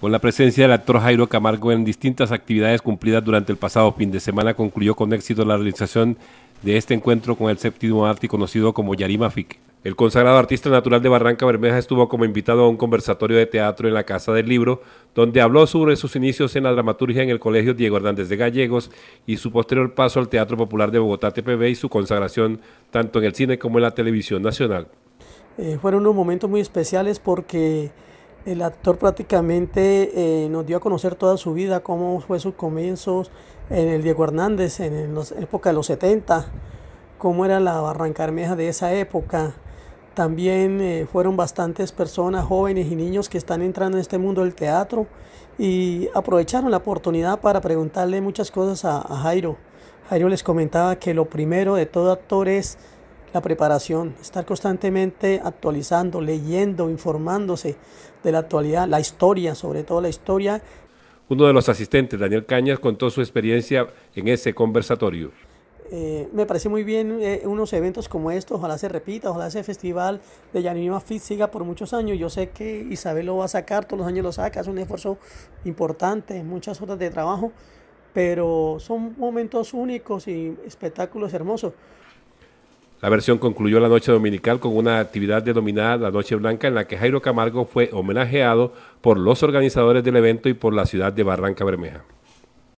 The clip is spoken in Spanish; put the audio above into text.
Con la presencia del actor Jairo Camargo en distintas actividades cumplidas durante el pasado fin de semana, concluyó con éxito la realización de este encuentro con el séptimo arte conocido como Yarima Fic. El consagrado artista natural de Barranca Bermeja estuvo como invitado a un conversatorio de teatro en la Casa del Libro, donde habló sobre sus inicios en la dramaturgia en el Colegio Diego Hernández de Gallegos y su posterior paso al Teatro Popular de Bogotá TPB y su consagración tanto en el cine como en la televisión nacional. Eh, fueron unos momentos muy especiales porque el actor prácticamente eh, nos dio a conocer toda su vida, cómo fue sus comienzos en el Diego Hernández, en la época de los 70, cómo era la Barrancarmeja de esa época. También eh, fueron bastantes personas, jóvenes y niños que están entrando en este mundo del teatro y aprovecharon la oportunidad para preguntarle muchas cosas a Jairo. Jairo les comentaba que lo primero de todo actor es la preparación, estar constantemente actualizando, leyendo, informándose de la actualidad, la historia, sobre todo la historia. Uno de los asistentes, Daniel Cañas, contó su experiencia en ese conversatorio. Eh, me parece muy bien eh, unos eventos como estos, ojalá se repita, ojalá ese festival de Yanima Fit siga por muchos años. Yo sé que Isabel lo va a sacar, todos los años lo saca, es un esfuerzo importante, muchas horas de trabajo, pero son momentos únicos y espectáculos hermosos. La versión concluyó la noche dominical con una actividad denominada La Noche Blanca en la que Jairo Camargo fue homenajeado por los organizadores del evento y por la ciudad de Barranca Bermeja.